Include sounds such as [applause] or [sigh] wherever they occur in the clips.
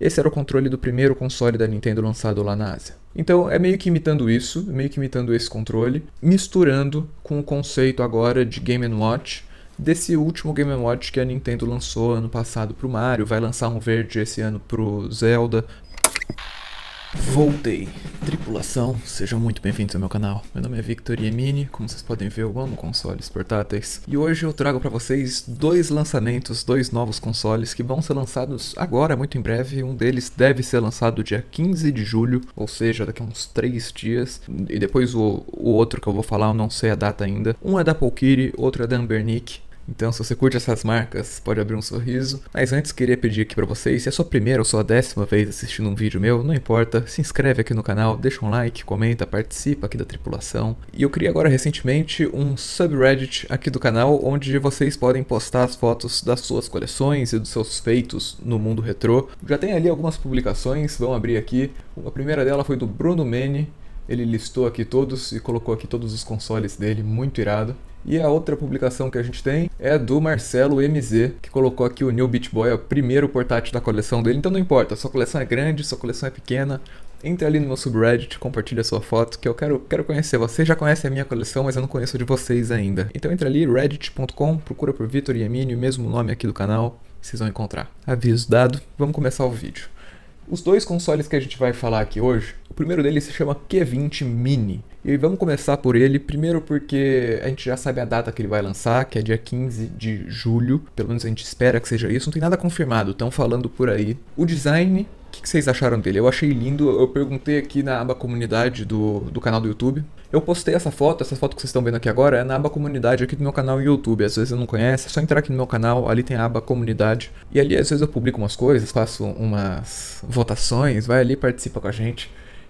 Esse era o controle do primeiro console da Nintendo lançado lá na Ásia. Então é meio que imitando isso, meio que imitando esse controle, misturando com o conceito agora de Game Watch, desse último Game Watch que a Nintendo lançou ano passado pro Mario, vai lançar um verde esse ano pro Zelda. Voltei! Tripulação, sejam muito bem-vindos ao meu canal. Meu nome é Victor Yemini, como vocês podem ver eu amo consoles portáteis. E hoje eu trago para vocês dois lançamentos, dois novos consoles que vão ser lançados agora, muito em breve. Um deles deve ser lançado dia 15 de julho, ou seja, daqui a uns 3 dias. E depois o, o outro que eu vou falar, eu não sei a data ainda. Um é da Polkiri, outro é da Ambernick. Então, se você curte essas marcas, pode abrir um sorriso. Mas antes, queria pedir aqui para vocês, se é a sua primeira ou sua décima vez assistindo um vídeo meu, não importa, se inscreve aqui no canal, deixa um like, comenta, participa aqui da tripulação. E eu criei agora recentemente um subreddit aqui do canal, onde vocês podem postar as fotos das suas coleções e dos seus feitos no mundo retrô. Já tem ali algumas publicações, vão abrir aqui. A primeira dela foi do Bruno Mene, ele listou aqui todos e colocou aqui todos os consoles dele, muito irado. E a outra publicação que a gente tem é do Marcelo MZ, que colocou aqui o New Beat Boy, é o primeiro portátil da coleção dele. Então não importa, sua coleção é grande, sua coleção é pequena. Entre ali no meu subreddit, compartilha sua foto, que eu quero, quero conhecer. vocês. já conhecem a minha coleção, mas eu não conheço a de vocês ainda. Então entra ali, reddit.com, procura por Vitor e o mesmo nome aqui do canal, vocês vão encontrar. Aviso dado, vamos começar o vídeo. Os dois consoles que a gente vai falar aqui hoje o primeiro dele se chama Q20 Mini. E vamos começar por ele, primeiro porque a gente já sabe a data que ele vai lançar, que é dia 15 de julho, pelo menos a gente espera que seja isso, não tem nada confirmado, estão falando por aí. O design o que, que, vocês acharam dele? Eu achei lindo, eu perguntei aqui na aba comunidade do, do canal do YouTube. Eu postei essa foto, essa foto que vocês estão vendo aqui agora é na aba comunidade aqui do meu canal no YouTube. Às vezes eu não conhece, é só entrar aqui no meu canal, ali tem a aba comunidade. E ali às vezes eu publico umas coisas, faço umas votações, vai ali participa com a gente.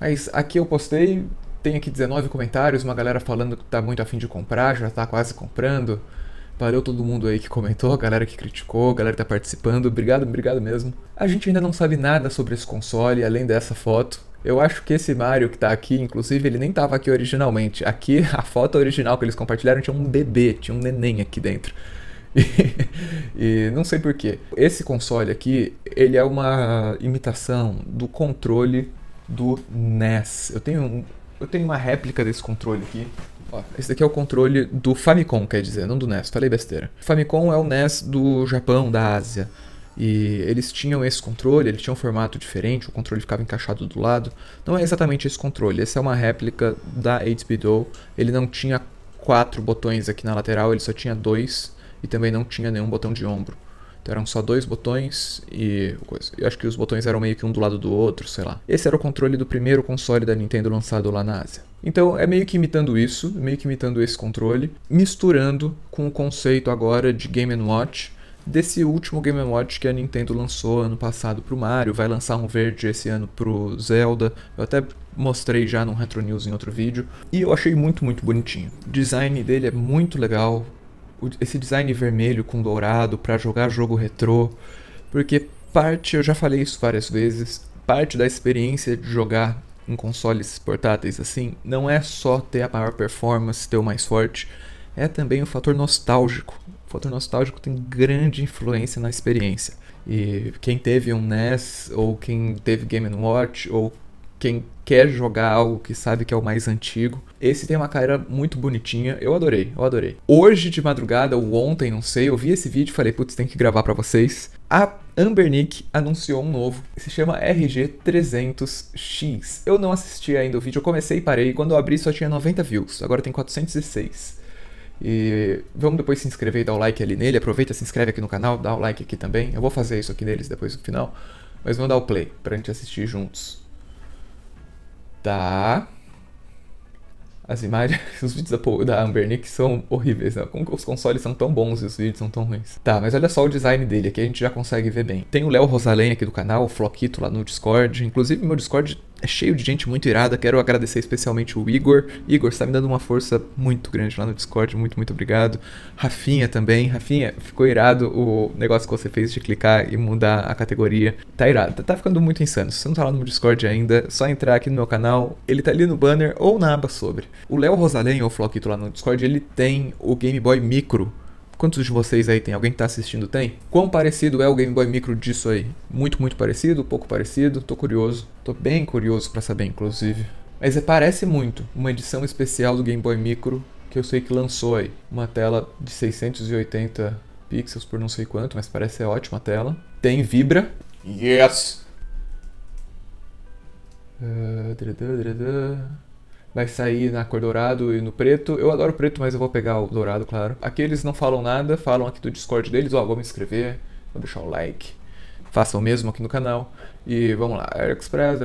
Mas aqui eu postei, tem aqui 19 comentários, uma galera falando que tá muito afim de comprar, já tá quase comprando. Valeu todo mundo aí que comentou, a galera que criticou, a galera que tá participando, obrigado, obrigado mesmo. A gente ainda não sabe nada sobre esse console, além dessa foto. Eu acho que esse Mario que tá aqui, inclusive, ele nem tava aqui originalmente. Aqui, [laughs] a foto original que eles compartilharam tinha um bebê, tinha um neném aqui dentro. E, [laughs] e não sei porquê. Esse console aqui, ele é uma imitação do controle do NES. Eu tenho, um, eu tenho uma réplica desse controle aqui. Ó, esse daqui é o controle do Famicom, quer dizer, não do NES, falei besteira. Famicom é o NES do Japão, da Ásia. E eles tinham esse controle, ele tinha um formato diferente, o controle ficava encaixado do lado. Não é exatamente esse controle, essa é uma réplica da 8-bit Ele não tinha quatro botões aqui na lateral, ele só tinha dois e também não tinha nenhum botão de ombro. Então eram só dois botões e. Coisa. Eu acho que os botões eram meio que um do lado do outro, sei lá. Esse era o controle do primeiro console da Nintendo lançado lá na Ásia. Então é meio que imitando isso, meio que imitando esse controle, misturando com o conceito agora de Game Watch desse último Game Watch que a Nintendo lançou ano passado pro Mario, vai lançar um verde esse ano pro Zelda. Eu até mostrei já no Retro News em outro vídeo e eu achei muito, muito bonitinho. O design dele é muito legal, esse design vermelho com dourado para jogar jogo retrô, porque parte, eu já falei isso várias vezes, parte da experiência de jogar em consoles portáteis assim, não é só ter a maior performance, ter o mais forte, é também o fator nostálgico. O fator nostálgico tem grande influência na experiência. E quem teve um NES, ou quem teve Game Watch, ou quem quer jogar algo que sabe que é o mais antigo. Esse tem uma cara muito bonitinha, eu adorei, eu adorei. Hoje de madrugada ou ontem, não sei, eu vi esse vídeo e falei, putz, tem que gravar para vocês. A Ambernick anunciou um novo, se chama RG300X. Eu não assisti ainda o vídeo, eu comecei e parei, quando eu abri só tinha 90 views, agora tem 406. E vamos depois se inscrever e dar o like ali nele. Aproveita, se inscreve aqui no canal, dá o like aqui também. Eu vou fazer isso aqui neles depois no final. Mas vamos dar o play pra gente assistir juntos. Tá. As imagens, [laughs] os vídeos da, da Ambernick são horríveis, né? Como os consoles são tão bons e os vídeos são tão ruins. Tá, mas olha só o design dele, aqui a gente já consegue ver bem. Tem o Léo Rosalém aqui do canal, o Floquito lá no Discord. Inclusive, meu Discord é cheio de gente muito irada. Quero agradecer especialmente o Igor. Igor, está me dando uma força muito grande lá no Discord. Muito, muito obrigado. Rafinha também. Rafinha, ficou irado o negócio que você fez de clicar e mudar a categoria. Tá irado. Tá, ficando muito insano. Se você não tá lá no Discord ainda, só entrar aqui no meu canal. Ele tá ali no banner ou na aba sobre. O Léo Rosalém, ou Floquito lá no Discord, ele tem o Game Boy Micro Quantos de vocês aí tem? Alguém que está assistindo tem? Quão parecido é o Game Boy Micro disso aí? Muito, muito parecido? Pouco parecido? Tô curioso. Tô bem curioso para saber, inclusive. Mas é, parece muito uma edição especial do Game Boy Micro que eu sei que lançou aí. Uma tela de 680 pixels por não sei quanto, mas parece ser ótima a tela. Tem Vibra. Yes! Uh, vai sair na cor dourado e no preto. Eu adoro preto, mas eu vou pegar o dourado, claro. Aqui eles não falam nada, falam aqui do Discord deles, ó, oh, vou me inscrever, vou deixar o like. Façam o mesmo aqui no canal. E vamos lá, AliExpress,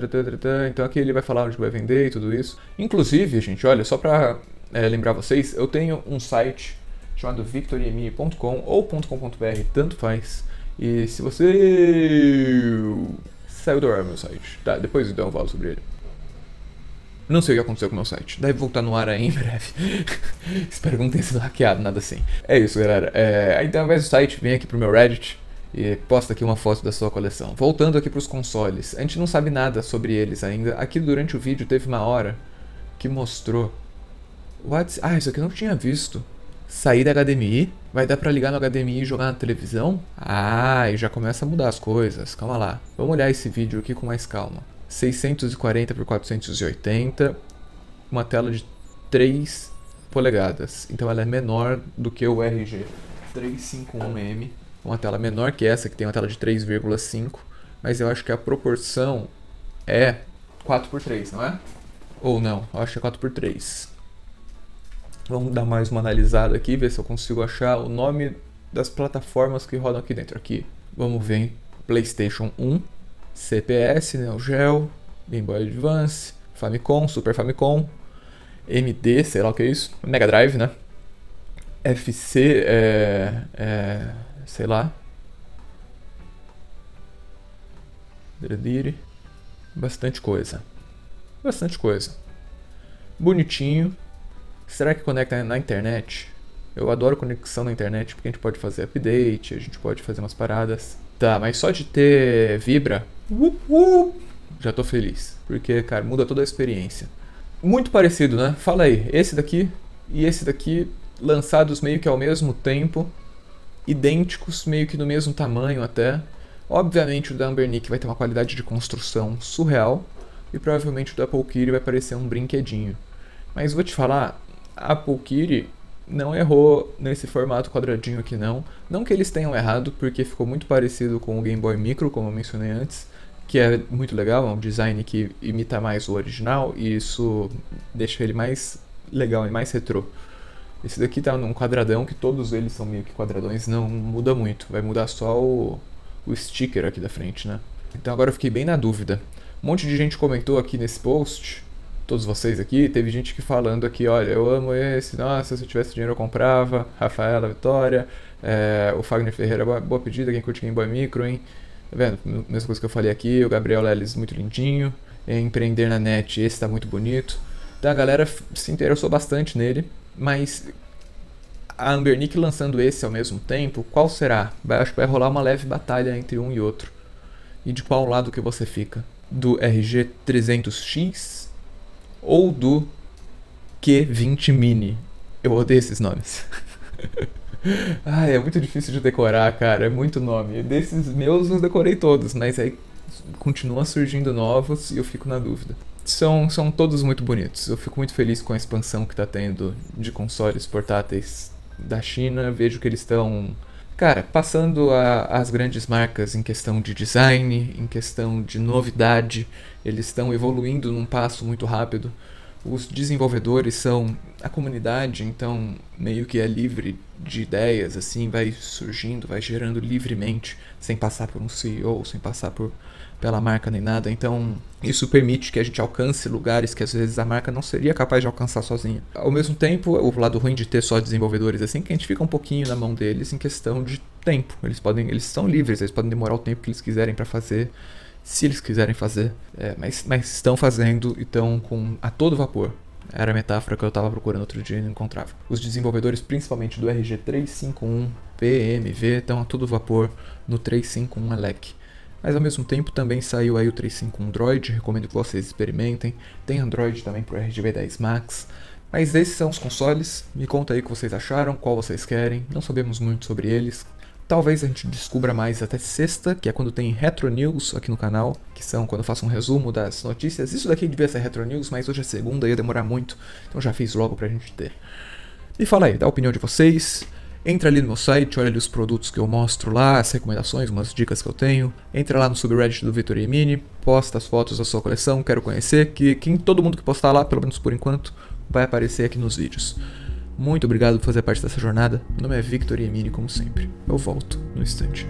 então aqui ele vai falar onde vai vender e tudo isso. Inclusive, gente, olha, só pra é, lembrar vocês, eu tenho um site chamado victoriemi.com ou .com.br, tanto faz. E se você saiu do ar meu site, tá, depois então eu falo sobre ele. Não sei o que aconteceu com o meu site. Deve voltar no ar aí em breve. [laughs] Espero que não tenha sido hackeado, nada assim. É isso, galera. É, então, ao invés do site, vem aqui pro meu Reddit e posta aqui uma foto da sua coleção. Voltando aqui para os consoles, a gente não sabe nada sobre eles ainda. Aqui durante o vídeo teve uma hora que mostrou. What? Ah, isso aqui eu não tinha visto. Sair da HDMI? Vai dar para ligar no HDMI e jogar na televisão? Ah, e já começa a mudar as coisas. Calma lá. Vamos olhar esse vídeo aqui com mais calma. 640 por 480, uma tela de 3 polegadas. Então ela é menor do que o RG 351M, uma tela menor que essa que tem uma tela de 3,5, mas eu acho que a proporção é 4x3, não é? Ou não, eu acho que é 4x3. Vamos dar mais uma analisada aqui, ver se eu consigo achar o nome das plataformas que rodam aqui dentro. Aqui, vamos ver PlayStation 1, CPS, Neo né, Geo, Game Boy Advance, Famicom, Super Famicom, MD, sei lá o que é isso, Mega Drive, né? FC, é, é, sei lá. Bastante coisa. Bastante coisa. Bonitinho. Será que conecta na internet? Eu adoro conexão na internet porque a gente pode fazer update, a gente pode fazer umas paradas. Tá, mas só de ter vibra, uh, uh, já tô feliz. Porque, cara, muda toda a experiência. Muito parecido, né? Fala aí, esse daqui e esse daqui, lançados meio que ao mesmo tempo, idênticos, meio que do mesmo tamanho até. Obviamente o da Ambernick vai ter uma qualidade de construção surreal, e provavelmente o da Polkiri vai parecer um brinquedinho. Mas vou te falar, a Polkiri não errou nesse formato quadradinho aqui não. Não que eles tenham errado, porque ficou muito parecido com o Game Boy Micro, como eu mencionei antes, que é muito legal, é um design que imita mais o original e isso deixa ele mais legal e mais retrô. Esse daqui tá num quadradão que todos eles são meio que quadradões, não muda muito, vai mudar só o, o sticker aqui da frente, né? Então agora eu fiquei bem na dúvida. Um monte de gente comentou aqui nesse post todos vocês aqui. Teve gente que falando aqui, olha, eu amo esse, nossa, se eu tivesse dinheiro eu comprava. Rafaela Vitória, é, o Fagner Ferreira, boa, boa, pedida, quem curte Game Micro, hein? Tá vendo? Mesma coisa que eu falei aqui, o Gabriel Lelis muito lindinho. É, empreender na net, esse tá muito bonito. Então a galera se interessou bastante nele, mas a Ambernick lançando esse ao mesmo tempo, qual será? Vai, acho que vai rolar uma leve batalha entre um e outro. E de qual lado que você fica? Do RG300X ou do Q20 Mini. Eu odeio esses nomes. [laughs] Ai, é muito difícil de decorar, cara. É muito nome. Desses meus, eu decorei todos, mas aí continuam surgindo novos e eu fico na dúvida. São, são todos muito bonitos. Eu fico muito feliz com a expansão que está tendo de consoles portáteis da China. Vejo que eles estão Cara, passando a, as grandes marcas em questão de design, em questão de novidade, eles estão evoluindo num passo muito rápido. Os desenvolvedores são a comunidade, então meio que é livre de ideias, assim, vai surgindo, vai gerando livremente, sem passar por um CEO, sem passar por pela marca nem nada. Então, isso permite que a gente alcance lugares que às vezes a marca não seria capaz de alcançar sozinha. Ao mesmo tempo, o lado ruim de ter só desenvolvedores assim, é que a gente fica um pouquinho na mão deles em questão de tempo. Eles podem, eles são livres, eles podem demorar o tempo que eles quiserem para fazer, se eles quiserem fazer. É, mas, mas estão fazendo e estão com a todo vapor. Era a metáfora que eu estava procurando outro dia e não encontrava. Os desenvolvedores, principalmente do RG351 PMV, estão a todo vapor no 351 ELEC. Mas ao mesmo tempo também saiu aí o 35 Android. recomendo que vocês experimentem. Tem Android também para o RGB10 Max. Mas esses são os consoles, me conta aí o que vocês acharam, qual vocês querem, não sabemos muito sobre eles. Talvez a gente descubra mais até sexta, que é quando tem Retro News aqui no canal, que são quando eu faço um resumo das notícias. Isso daqui devia ser Retro News, mas hoje é segunda e ia demorar muito, então já fiz logo pra gente ter. Me fala aí, dá a opinião de vocês. Entra ali no meu site, olha ali os produtos que eu mostro lá, as recomendações, umas dicas que eu tenho. Entra lá no subreddit do Vitor Mini, posta as fotos da sua coleção, quero conhecer, que quem todo mundo que postar lá, pelo menos por enquanto, vai aparecer aqui nos vídeos. Muito obrigado por fazer parte dessa jornada. Meu nome é Victor Emini, como sempre. Eu volto no instante.